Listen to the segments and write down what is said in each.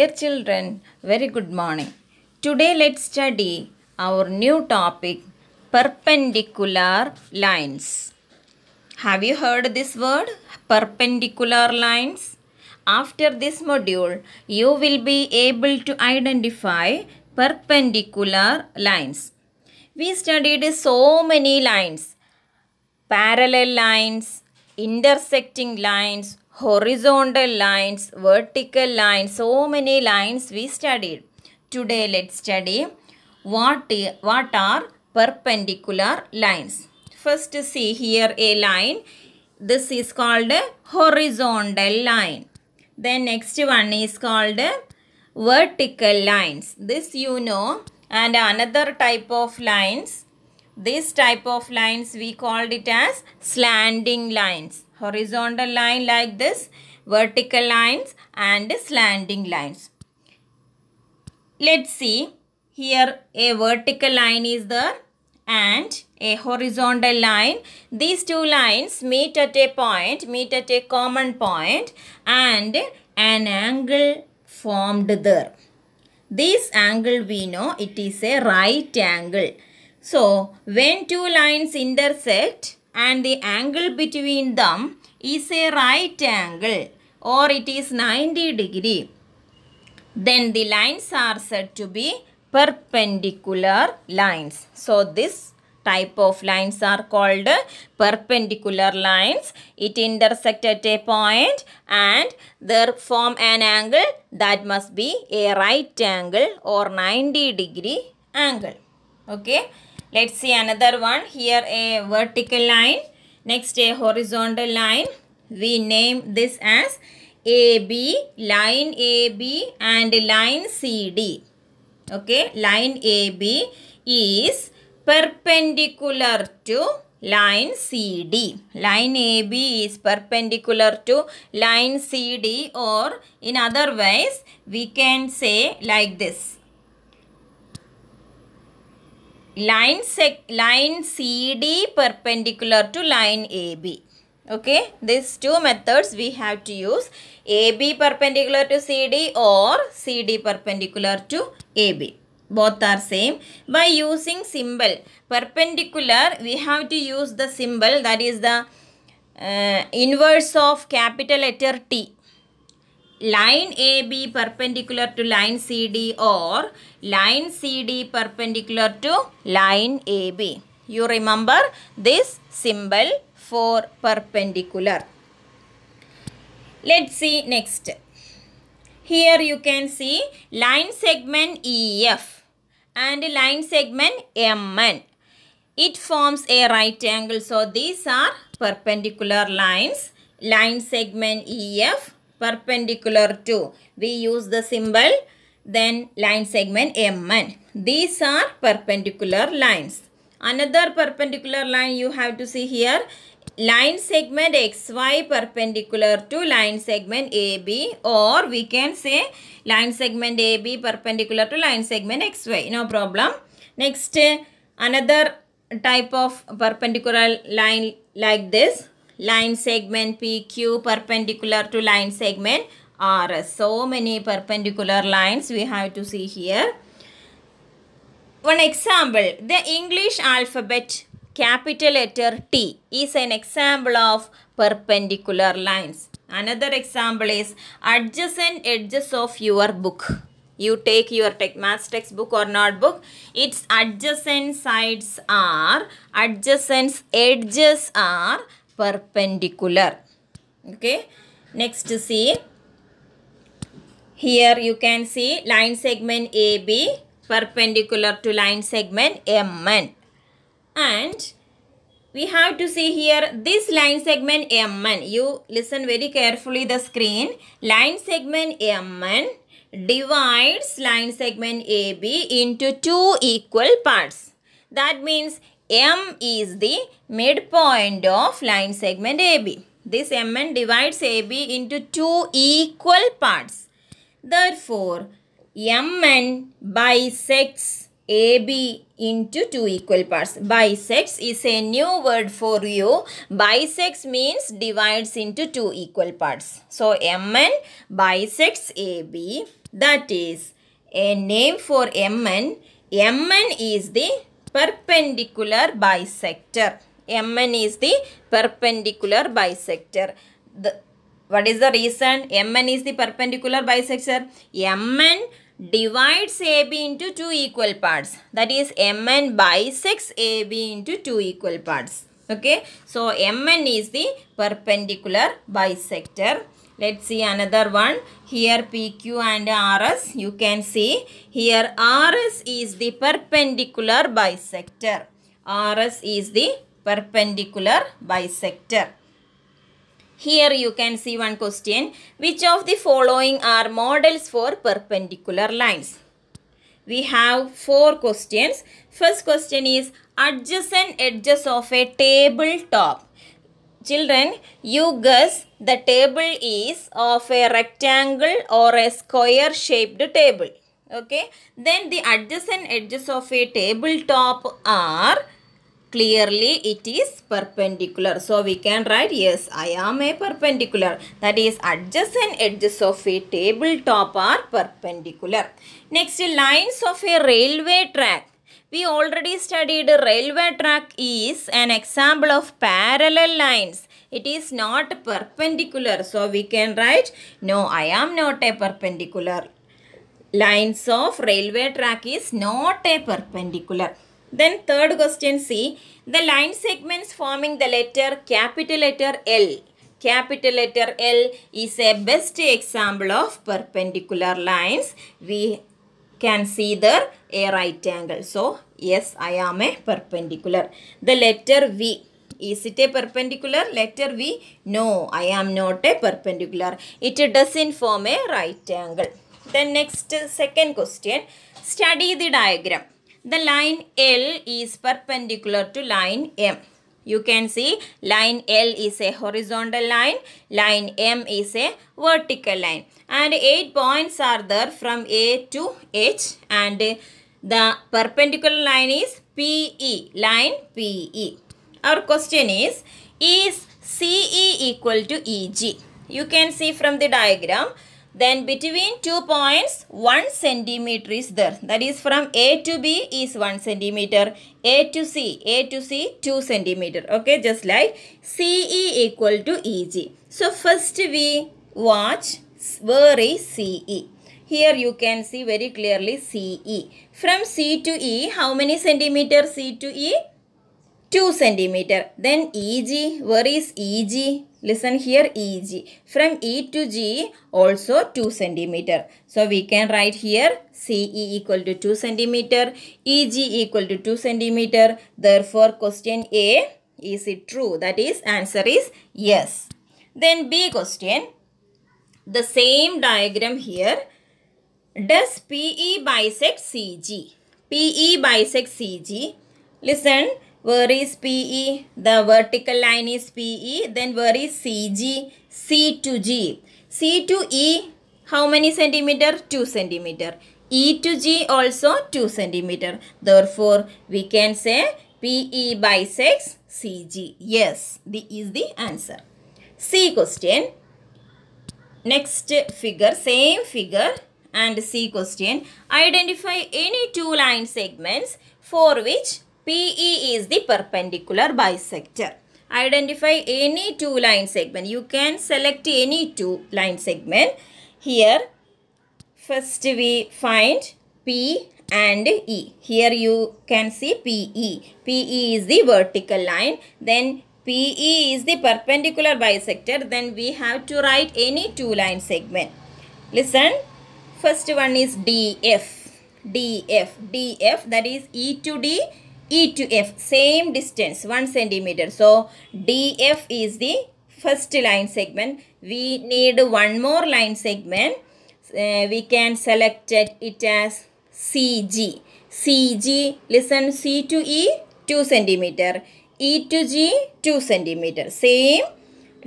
Dear children, very good morning. Today let's study our new topic, perpendicular lines. Have you heard this word, perpendicular lines? After this module, you will be able to identify perpendicular lines. We studied so many lines, parallel lines, intersecting lines, horizontal lines, vertical lines, so many lines we studied. Today let's study what, what are perpendicular lines. First see here a line. This is called horizontal line. Then next one is called vertical lines. This you know and another type of lines this type of lines we called it as slanting lines. Horizontal line like this, vertical lines and slanting lines. Let's see here a vertical line is there and a horizontal line. These two lines meet at a point, meet at a common point and an angle formed there. This angle we know it is a right angle. So, when two lines intersect and the angle between them is a right angle or it is 90 degree, then the lines are said to be perpendicular lines. So, this type of lines are called perpendicular lines. It intersect at a point and they form an angle that must be a right angle or 90 degree angle. Okay. Let's see another one. Here a vertical line. Next a horizontal line. We name this as AB, line AB and line CD. Okay, line AB is perpendicular to line CD. Line AB is perpendicular to line CD or in other ways we can say like this line, sec line CD perpendicular to line AB. Okay, these two methods we have to use AB perpendicular to CD or CD perpendicular to AB. Both are same. By using symbol perpendicular, we have to use the symbol that is the uh, inverse of capital letter T line AB perpendicular to line CD or line CD perpendicular to line AB. You remember this symbol for perpendicular. Let's see next. Here you can see line segment EF and line segment MN. It forms a right angle. So these are perpendicular lines. Line segment EF perpendicular to. We use the symbol then line segment MN. These are perpendicular lines. Another perpendicular line you have to see here. Line segment XY perpendicular to line segment AB or we can say line segment AB perpendicular to line segment XY. No problem. Next, another type of perpendicular line like this line segment PQ perpendicular to line segment RS. So many perpendicular lines we have to see here. One example, the English alphabet capital letter T is an example of perpendicular lines. Another example is adjacent edges of your book. You take your tech, textbook or notebook. Its adjacent sides are, adjacent edges are perpendicular okay next see here you can see line segment AB perpendicular to line segment MN and we have to see here this line segment MN you listen very carefully the screen line segment MN divides line segment AB into two equal parts that means M is the midpoint of line segment AB. This MN divides AB into two equal parts. Therefore, MN bisects AB into two equal parts. Bisects is a new word for you. Bisects means divides into two equal parts. So, MN bisects AB. That is a name for MN. MN is the perpendicular bisector. Mn is the perpendicular bisector. The, what is the reason? Mn is the perpendicular bisector. Mn divides AB into two equal parts. That is Mn bisects AB into two equal parts. Okay. So, Mn is the perpendicular bisector. Let's see another one. Here PQ and RS. You can see here RS is the perpendicular bisector. RS is the perpendicular bisector. Here you can see one question. Which of the following are models for perpendicular lines? We have four questions. First question is adjacent edges of a table top. Children, you guess the table is of a rectangle or a square shaped table. Okay. Then the adjacent edges of a tabletop are clearly it is perpendicular. So we can write yes I am a perpendicular. That is adjacent edges of a tabletop are perpendicular. Next lines of a railway track we already studied railway track is an example of parallel lines. It is not perpendicular. So we can write, no, I am not a perpendicular. Lines of railway track is not a perpendicular. Then third question, see, the line segments forming the letter capital letter L capital letter L is a best example of perpendicular lines. We can see their a right angle. So, yes, I am a perpendicular. The letter V. Is it a perpendicular? Letter V? No, I am not a perpendicular. It doesn't form a right angle. Then next, second question. Study the diagram. The line L is perpendicular to line M. You can see line L is a horizontal line, line M is a vertical line. And 8 points are there from A to H and the perpendicular line is PE, line PE. Our question is, is CE equal to EG? You can see from the diagram, then between two points, 1 centimeter is there. That is from A to B is 1 centimeter. A to C, A to C 2 centimeter. Okay, just like CE equal to EG. So first we watch where is CE. Here you can see very clearly CE. From C to E, how many centimeter C to E? 2 centimeter. Then EG, where is EG? Listen here EG. From E to G also 2 centimeter. So we can write here CE equal to 2 centimeter, EG equal to 2 centimeter. Therefore question A is it true? That is answer is yes. Then B question. The same diagram here. Does PE bisect CG? PE bisect CG. Listen, where is PE? The vertical line is PE. Then where is CG? C to G. C to E, how many centimeter? 2 centimeter. E to G also 2 centimeter. Therefore, we can say PE by 6 CG. Yes, this is the answer. C question. Next figure, same figure and C question. Identify any two line segments for which PE is the perpendicular bisector. Identify any two line segment. You can select any two line segment. Here, first we find P and E. Here you can see PE. PE is the vertical line. Then PE is the perpendicular bisector. Then we have to write any two line segment. Listen. First one is DF. DF. DF that is E to D E to F, same distance, 1 centimeter. So, DF is the first line segment. We need one more line segment. Uh, we can select it as CG. CG, listen, C to E, 2 centimeter. E to G, 2 centimeter. Same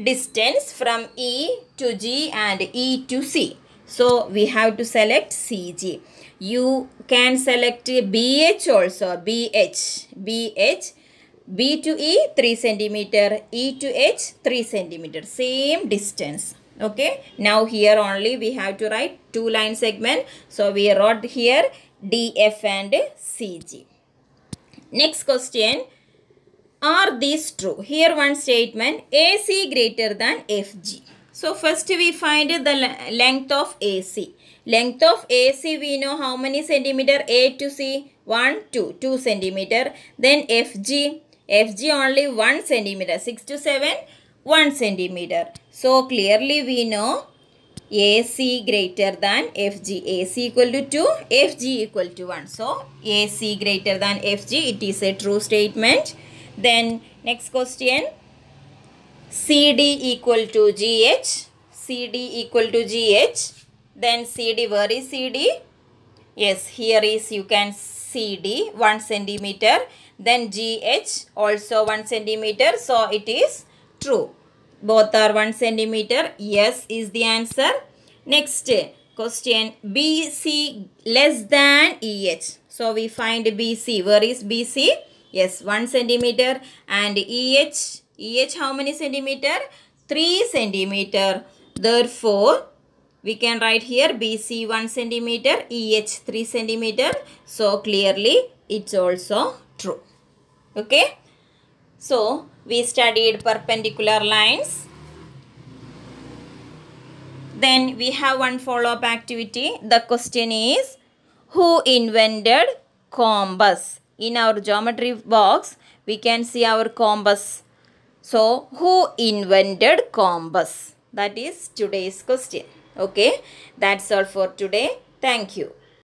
distance from E to G and E to C. So we have to select CG. You can select BH also. BH. BH. B to E 3 centimeter. E to H 3 centimeter. Same distance. Okay. Now here only we have to write two line segment. So we wrote here DF and CG. Next question. Are these true? Here one statement AC greater than FG. So first we find the length of AC. Length of AC we know how many centimeter A to C? 1, 2, 2 centimeter. Then FG, FG only 1 centimeter, 6 to 7, 1 centimeter. So clearly we know AC greater than FG. AC equal to 2, FG equal to 1. So AC greater than FG, it is a true statement. Then next question. CD equal to GH, CD equal to GH, then CD, where is CD? Yes, here is, you can CD, 1 centimeter, then GH, also 1 centimeter, so it is true. Both are 1 centimeter, yes is the answer. Next question, BC less than EH. So we find BC, where is BC? Yes, 1 centimeter and EH EH how many centimeter? 3 centimeter. Therefore, we can write here BC 1 centimeter, EH 3 centimeter. So, clearly it's also true. Okay. So, we studied perpendicular lines. Then we have one follow-up activity. The question is, who invented compass? In our geometry box, we can see our compass so, who invented compass? That is today's question. Okay, that's all for today. Thank you.